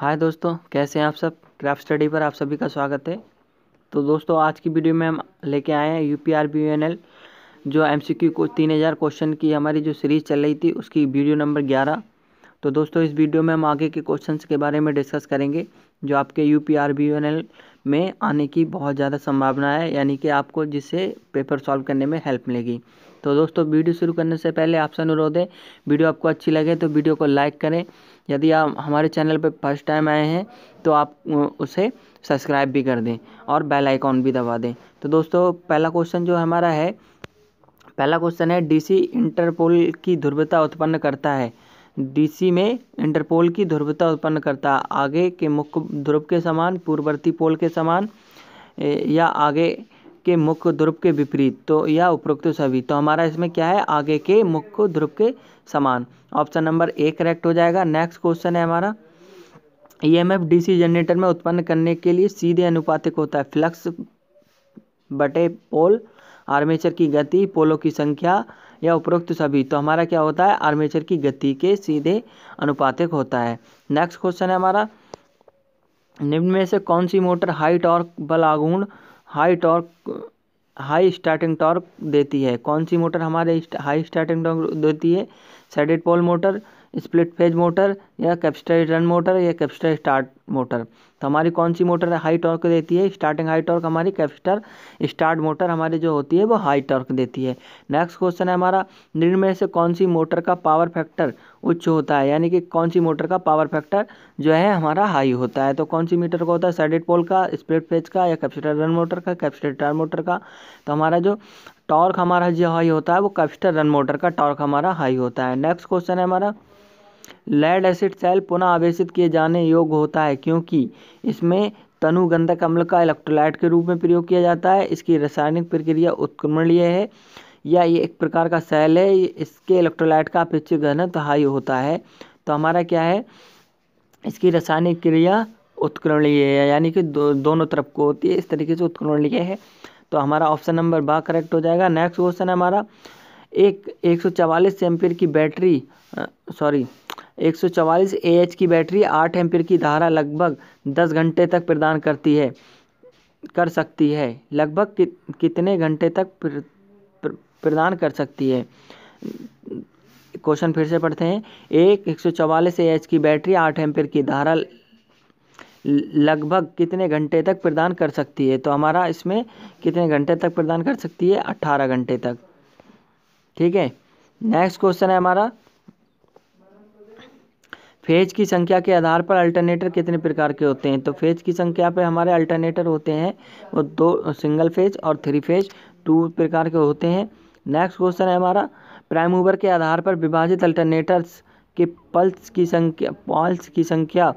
हाय दोस्तों कैसे हैं आप सब क्राफ्ट स्टडी पर आप सभी का स्वागत है तो दोस्तों आज की वीडियो में हम लेके आए हैं U P R B N L जो एम सी क्यू को तीन हज़ार क्वेश्चन की हमारी जो सीरीज़ चल रही थी उसकी वीडियो नंबर ग्यारह तो दोस्तों इस वीडियो में हम आगे के क्वेश्चन के बारे में डिस्कस करेंगे जो आपके U P R B N L में आने की बहुत ज़्यादा संभावना है यानी कि आपको जिससे पेपर सॉल्व करने में हेल्प मिलेगी तो दोस्तों वीडियो शुरू करने से पहले आपसे अनुरोध है वीडियो आपको अच्छी लगे तो वीडियो को लाइक करें यदि आप हमारे चैनल पर फर्स्ट टाइम आए हैं तो आप उसे सब्सक्राइब भी कर दें और बेल आइकॉन भी दबा दें तो दोस्तों पहला क्वेश्चन जो हमारा है पहला क्वेश्चन है डीसी इंटरपोल की ध्रुवता उत्पन्न करता है डीसी में इंटरपोल की ध्रुवता उत्पन्न करता आगे के मुख्य ध्रुव के समान पूर्ववर्ती पोल के समान या आगे के मुख्य ध्रुव के विपरीत तो या उपरोक्त सभी तो हमारा इसमें क्या है आगे के मुख्य ध्रुव के समान ऑप्शन नंबर ए करेक्ट हो जाएगा नेक्स्ट क्वेश्चन है हमारा E M F DC generator में उत्पन्न करने के लिए सीधे अनुपातिक होता है फ्लक्स बटे पोल आर्मेचर की गति पोलों की संख्या या उपरोक्त सभी तो हमारा क्या होता है आर्मेचर की गति के सीधे अनुपातिक होता है नेक्स्ट क्वेश्चन है हमारा निम्न में से कौन सी मोटर हाई टॉर्क बल आगुण high torque high starting torque देती है कौन सी मोटर हमारे हाई स्टार्टिंग टॉर्क देती है shaded pole motor split phase motor या कैपेसिटर रन मोटर या कैपेसिटर स्टार्ट मोटर तो हमारी कौन सी मोटर हाई टॉर्क देती है स्टार्टिंग हाई टॉर्क हमारी कैपेसिटर स्टार्ट मोटर हमारी जो होती है वो हाई टॉर्क देती है नेक्स्ट क्वेश्चन है हमारा निम्न से कौन सी मोटर का पावर फैक्टर उच्च होता है यानी कि कौन सी मोटर का पावर फैक्टर जो है हमारा हाई होता है तो कौन सी मीटर का होता है साइडेड पोल का स्प्लिट फेज का या कैपेसिटर रन मोटर का कैपेसिटर स्टार्ट मोटर का तो हमारा जो टॉर्क हमारा जो हाई होता है वो कैपेसिटर रन मोटर का टॉर्क हमारा हाई होता है नेक्स्ट क्वेश्चन है हमारा लेड एसिड सेल पुनः आवेशित किए जाने योग्य होता है क्योंकि इसमें तनुगंधक अम्ल का इलेक्ट्रोलाइट के रूप में प्रयोग किया जाता है इसकी रासायनिक प्रक्रिया उत्क्रमणीय है या ये एक प्रकार का सेल है इसके इलेक्ट्रोलाइट का अपेक्षित घनत्व हाई होता है तो हमारा क्या है इसकी रासायनिक क्रिया उत्क्रमणीय है यानी कि दो, दोनों तरफ को होती है इस तरीके से उत्क्रमणीय है तो हमारा ऑप्शन नंबर बा करेक्ट हो जाएगा नेक्स्ट क्वेश्चन है हमारा एक एक सौ चवालीस एम्पियर की बैटरी सॉरी एक सौ चवालीस ए एच की बैटरी आठ एम्पियर की धारा लगभग दस घंटे तक प्रदान करती है कर सकती है लगभग कि, कितने घंटे तक प्र, प्र, प्रदान कर सकती है क्वेश्चन फिर से पढ़ते हैं एक एक सौ चवालीस ए एच की बैटरी आठ एम्पियर की धारा लगभग कितने घंटे तक प्रदान कर सकती है तो हमारा इसमें कितने घंटे तक प्रदान कर सकती है अट्ठारह घंटे तक ठीक है नेक्स्ट क्वेश्चन है हमारा फेज की संख्या के आधार पर अल्टरनेटर कितने प्रकार के होते हैं तो फेज की संख्या पे हमारे अल्टरनेटर होते हैं वो दो सिंगल फेज और थ्री फेज टू प्रकार के होते हैं नेक्स्ट क्वेश्चन है हमारा प्राइम ऊबर के आधार पर विभाजित अल्टरनेटर्स के पल्स की संख्या पल्स की संख्या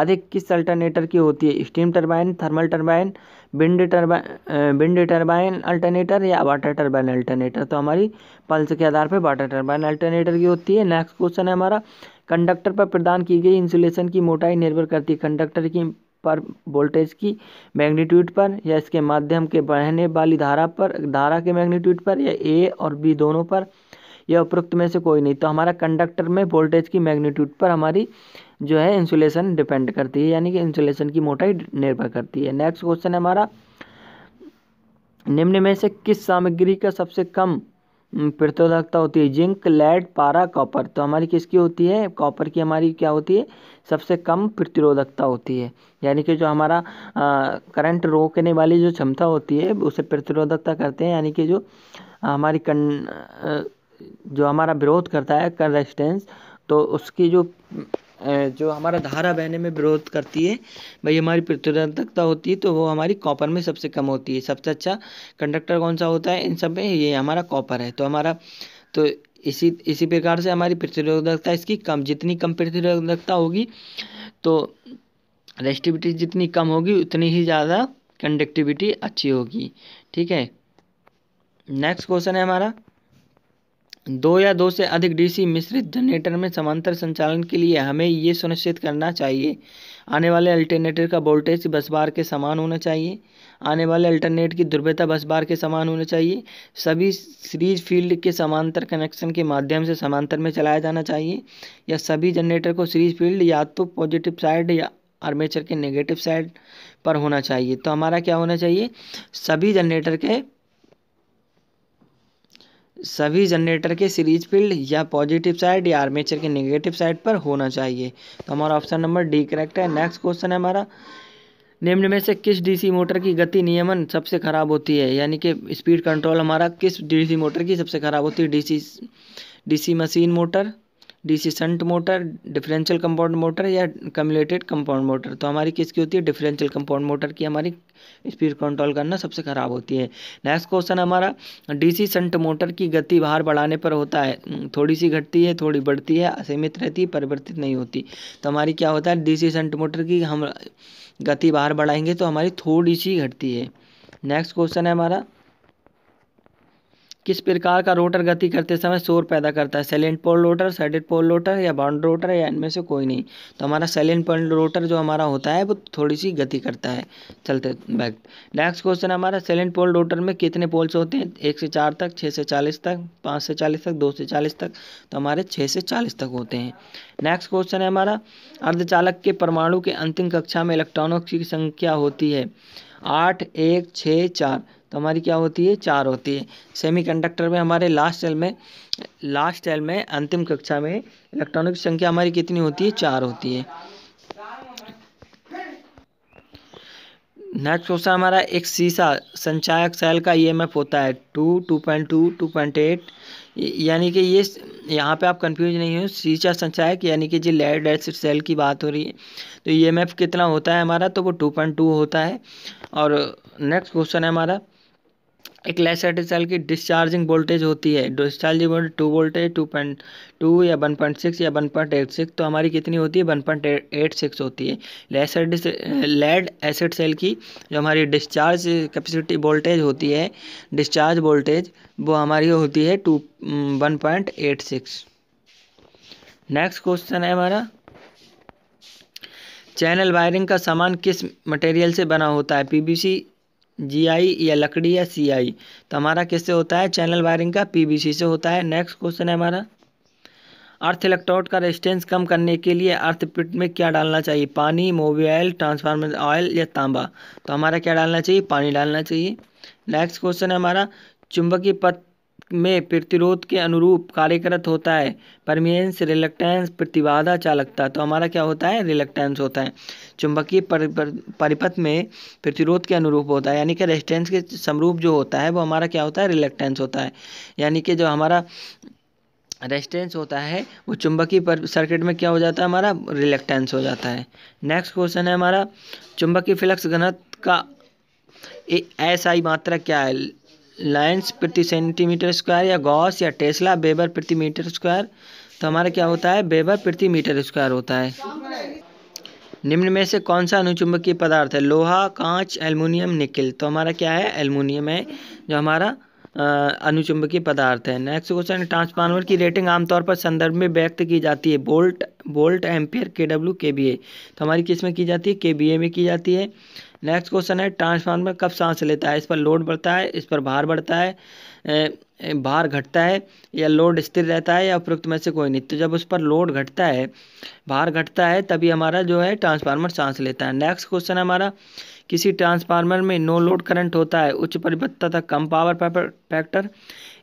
अधिक किस अल्टरनेटर की होती है steam turbine thermal turbine wind turbine wind turbine alternator या वाटर टर्बाइन अल्टरनेटर तो हमारी पल्स के आधार पर वाटर टर्बाइन अल्टरनेटर की होती है नेक्स्ट क्वेश्चन है हमारा कंडक्टर पर प्रदान की गई इंसुलेशन की मोटाई निर्भर करती है कंडक्टर की पर वोल्टेज की मैग्नीट्यूड पर या इसके माध्यम के बहने वाली धारा पर धारा के मैग्नीट्यूड पर या ए और बी दोनों पर या उपरोक्त में से कोई नहीं तो हमारा कंडक्टर में वोल्टेज की मैग्नीट्यूड पर हमारी जो है इंसुलेशन डिपेंड करती है यानी कि इंसुलेशन की मोटाई निर्भर करती है नेक्स्ट क्वेश्चन है हमारा निम्न में से किस सामग्री का सबसे कम प्रतिरोधकता हम्म, तो होती है जिंक लेड पारा कॉपर तो हमारी किसकी होती है कॉपर की हमारी क्या होती है सबसे कम प्रतिरोधकता होती है यानी कि जो हमारा करंट रोकने वाली जो क्षमता होती है उसे प्रतिरोधकता करते हैं यानी कि जो हमारी कन जो हमारा विरोध करता है कर रेजिस्टेंस तो उसकी जो जो हमारा धारा बहने में विरोध करती है भाई हमारी प्रतिरोधकता होती है तो वो हमारी कॉपर में सबसे कम होती है सबसे अच्छा कंडक्टर कौन सा होता है इन सब में ये हमारा कॉपर है तो हमारा तो इसी इसी प्रकार से हमारी प्रतिरोधकता इसकी कम जितनी कम प्रतिरोधकता होगी तो रेस्टिविटी जितनी कम होगी उतनी ही ज़्यादा कंडक्टिविटी अच्छी होगी ठीक है नेक्स्ट क्वेश्चन है हमारा दो या दो से अधिक डीसी मिश्रित जनरेटर में समांतर संचालन के लिए हमें ये सुनिश्चित करना चाहिए आने वाले अल्टरनेटर का वोल्टेज बस बार के समान होना चाहिए आने वाले अल्टरनेट की दुर्भ्यता बस बार के समान होना चाहिए सभी सीरीज फील्ड के समांतर कनेक्शन के माध्यम से समांतर में चलाया जाना चाहिए या सभी जनरेटर को सीरीज फील्ड या तो पॉजिटिव साइड या आर्मेचर के नेगेटिव साइड पर होना चाहिए तो हमारा क्या होना चाहिए सभी जनरेटर के सभी जनरेटर के सीरीज फील्ड या पॉजिटिव साइड या आर्मेचर के नेगेटिव साइड पर होना चाहिए तो हमारा ऑप्शन नंबर डी करेक्ट है नेक्स्ट क्वेश्चन है हमारा निम्न में से किस डीसी मोटर की गति नियमन सबसे खराब होती है यानी कि स्पीड कंट्रोल हमारा किस डीसी मोटर की सबसे खराब होती है DC DC machine motor shunt motor differential compound motor या कम्युलेटेड कंपाउंड मोटर तो हमारी किसकी होती है डिफरेंशियल कंपाउंड मोटर की हमारी स्पीड कंट्रोल करना सबसे ख़राब होती है नेक्स्ट क्वेश्चन हमारा डीसी संट मोटर की गति बाहर बढ़ाने पर होता है हम्म, थोड़ी सी घटती है थोड़ी बढ़ती है असीमित रहती है परिवर्तित नहीं होती तो हमारी क्या होता है सी संट मोटर की हम गति बाहर बढ़ाएंगे तो हमारी थोड़ी सी घटती है नेक्स्ट क्वेश्चन है हमारा किस प्रकार का रोटर गति करते समय शोर पैदा करता है salient pole rotor shaded pole rotor या बाउंड रोटर या इनमें से कोई नहीं तो हमारा सेलेंट पोल रोटर जो हमारा होता है वो थोड़ी सी गति करता है चलते वक्त नेक्स्ट क्वेश्चन हमारा सेलेंट पोल रोटर में कितने पोल्स होते हैं एक से चार तक छः से चालीस तक पाँच से चालीस तक दो से चालीस तक तो हमारे छः से चालीस तक होते हैं नेक्स्ट क्वेश्चन है हमारा अर्धचालक के परमाणु के अंतिम कक्षा में इलेक्ट्रॉनों की संख्या होती है आठ एक छः चार तो हमारी क्या होती है चार होती है सेमीकंडक्टर में हमारे लास्ट सेल में लास्ट सेल में अंतिम कक्षा में इलेक्ट्रॉनों की संख्या हमारी कितनी होती है चार होती है नेक्स्ट क्वेश्चन हमारा एक सीसा संचायक सेल का ईएमएफ होता है two two point two two point eight यानी कि ये यहाँ पे आप कंफ्यूज नहीं हो सीसा संचायक यानी कि जी लेड एसिड सेल की बात हो रही है तो ईएमएफ कितना होता है हमारा तो वो टू पॉइंट टू होता है और नेक्स्ट क्वेश्चन है हमारा एक लेसर सेल की डिस्चार्जिंग वोल्टेज होती है discharging voltage two voltage two point two या वन पॉइंट सिक्स या वन पॉइंट एट सिक्स तो हमारी कितनी होती है वन पॉइंट एट सिक्स होती है लेसर लेड एसिड सेल की जो हमारी डिस्चार्ज कैपेसिटी वोल्टेज होती है डिस्चार्ज वोल्टेज वो हमारी होती है two one point eight six next question है हमारा चैनल वायरिंग का सामान किस मटेरियल से बना होता है पीबीसी जीआई या लकड़ी या सीआई तो हमारा किससे होता है चैनल वायरिंग का पीबीसी से होता है नेक्स्ट क्वेश्चन है हमारा अर्थ इलेक्ट्रोड का रेजिस्टेंस कम करने के लिए अर्थ पिट में क्या डालना चाहिए पानी मोबाइल ट्रांसफार्मर ऑयल या तांबा तो हमारा क्या डालना चाहिए पानी डालना चाहिए नेक्स्ट क्वेश्चन है हमारा चुंबकीय पथ में प्रतिरोध के अनुरूप कार्यकृत होता है परमियंस रिलक्टेंस प्रतिबाधा चालकता तो हमारा क्या होता है रिलक्टेंस होता है चुंबकीय परिपथ में प्रतिरोध के अनुरूप होता है यानी कि रेजिस्टेंस के समरूप जो होता है वो हमारा क्या होता है रिलक्टेंस होता है यानी कि जो हमारा रेजिस्टेंस होता है वो चुंबकीय पर सर्किट में क्या हो जाता है हमारा रिलेक्टेंस हो जाता है नेक्स्ट क्वेश्चन है हमारा चुंबकीय फ्लक्स घनत्व का एस आई मात्रा क्या है लाइन्स प्रति सेंटीमीटर स्क्वायर या गॉस या टेस्ला बेबर प्रति मीटर स्क्वायर तो हमारा क्या होता है बेबर प्रति मीटर स्क्वायर होता है निम्न में से कौन सा अनुचुंबकीय पदार्थ है लोहा कांच एल्युमिनियम निकल तो हमारा क्या है एल्युमिनियम है जो हमारा अनुचुंबकीय पदार्थ है नेक्स्ट क्वेश्चन ट्रांसफार्मर की रेटिंग आमतौर पर संदर्भ में व्यक्त की जाती है volt volt ampere K W K V A तो हमारी किस में की जाती है के बी ए में की जाती है नेक्स्ट क्वेश्चन है ट्रांसफार्मर कब सांस लेता है इस पर लोड बढ़ता है इस पर भार बढ़ता है भार घटता है या लोड स्थिर रहता है या उपयुक्त में से कोई नहीं तो जब उस पर लोड घटता है भार घटता है तभी हमारा जो है ट्रांसफार्मर सांस लेता है नेक्स्ट क्वेश्चन हमारा किसी ट्रांसफार्मर में नो लोड करंट होता है उच्च परिपत्ता तक कम पावर फैक्टर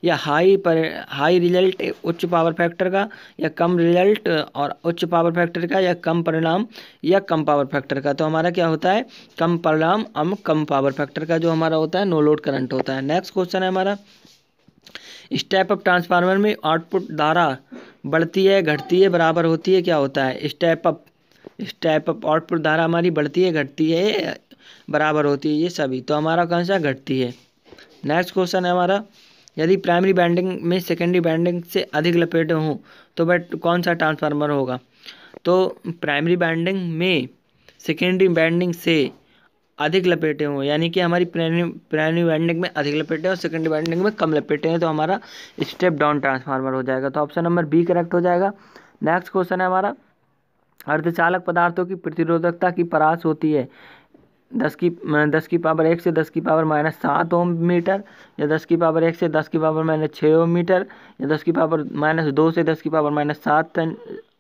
या हाई पर हाई रिजल्ट उच्च पावर फैक्टर का या कम रिजल्ट और उच्च पावर फैक्टर का या कम परिणाम या कम पावर फैक्टर का तो हमारा क्या होता है कम परिणाम हम कम पावर फैक्टर का जो हमारा होता है नो लोड करंट होता है नेक्स्ट क्वेश्चन है हमारा स्टेप अप ट्रांसफार्मर में आउटपुट धारा बढ़ती है घटती है बराबर होती है क्या होता है step up step up output धारा हमारी बढ़ती है घटती है बराबर होती है ये सभी तो हमारा कौन सा घटती है नेक्स्ट क्वेश्चन है हमारा यदि प्राइमरी बैंडिंग में सेकेंडरी बैंडिंग से अधिक लपेटे हों तो बट कौन सा ट्रांसफार्मर होगा तो प्राइमरी बैंडिंग में सेकेंडरी बैंडिंग से अधिक लपेटे हों यानी कि हमारी प्राइमरी प्राइमरी वाइंडिंग में अधिक लपेटे और सेकेंडरी वाइंडिंग में कम लपेटे हैं तो हमारा स्टेप डाउन ट्रांसफार्मर हो जाएगा तो ऑप्शन नंबर बी करेक्ट हो जाएगा नेक्स्ट क्वेश्चन है हमारा अर्धचालक पदार्थों की प्रतिरोधकता की परास होती है दस की दस की पावर एक से दस की पावर माइनस सात ओम मीटर या दस की पावर एक से दस की पावर माइनस छः ओम मीटर या दस की पावर माइनस दो से दस की पावर माइनस सात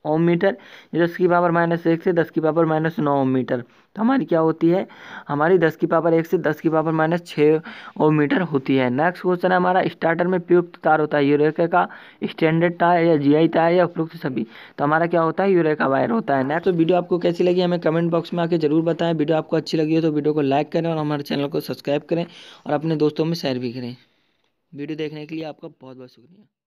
ओम मीटर दस की पावर माइनस एक से दस की पावर माइनस नौ ओम मीटर तो हमारी क्या होती है हमारी दस की पावर एक से दस की पावर माइनस छः ओम मीटर होती है नेक्स्ट क्वेश्चन है हमारा स्टार्टर में प्रयुक्त तार होता है यूरेका का स्टैंडर्ड तार या जीआई तार या उपयुक्त सभी तो हमारा क्या होता है यूरेका वायर होता है नेक्स्ट तो वीडियो आपको कैसी लगी हमें कमेंट बॉक्स में आके जरूर बताएं वीडियो आपको अच्छी लगी हो तो वीडियो को लाइक करें और हमारे चैनल को सब्सक्राइब करें और अपने दोस्तों में शेयर भी करें वीडियो देखने के लिए आपका बहुत बहुत शुक्रिया